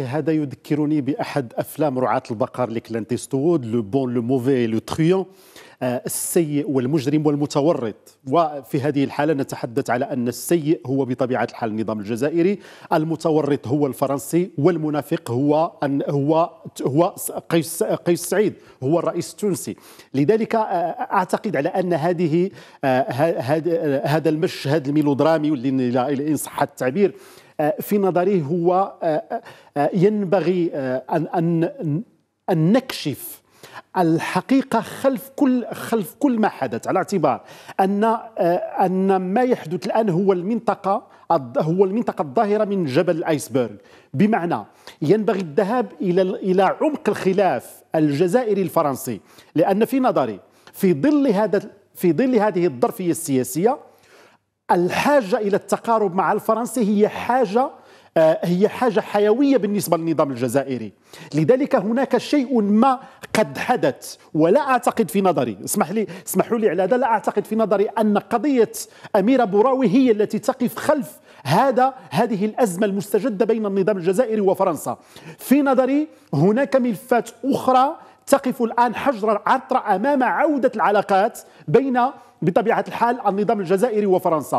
هذا يذكرني بأحد أفلام رعاة البقر لكلانت إيستوود لو بون لو موفي لو تريون السيء والمجرم والمتورط وفي هذه الحالة نتحدث على أن السيء هو بطبيعة الحال النظام الجزائري المتورط هو الفرنسي والمنافق هو أن هو هو قيس قيس سعيد هو الرئيس التونسي لذلك آه، أعتقد على أن هذه آه، هذا المشهد الميلودرامي إن صح التعبير آه، في نظري هو آه، آه، ينبغي أن أن أن نكشف الحقيقه خلف كل خلف كل ما حدث على اعتبار ان ان ما يحدث الان هو المنطقه هو المنطقه الظاهره من جبل الايسبرغ بمعنى ينبغي الذهاب الى الى عمق الخلاف الجزائري الفرنسي لان في نظري في ظل هذا في ظل هذه الظرفيه السياسيه الحاجه الى التقارب مع الفرنسي هي حاجه آه، هي حاجة حيوية بالنسبة للنظام الجزائري لذلك هناك شيء ما قد حدث ولا أعتقد في نظري اسمح لي اسمحوا لي على هذا لا أعتقد في نظري أن قضية أميرة بوراوي هي التي تقف خلف هذا هذه الأزمة المستجدة بين النظام الجزائري وفرنسا في نظري هناك ملفات أخرى تقف الآن حجر عطرة أمام عودة العلاقات بين بطبيعة الحال النظام الجزائري وفرنسا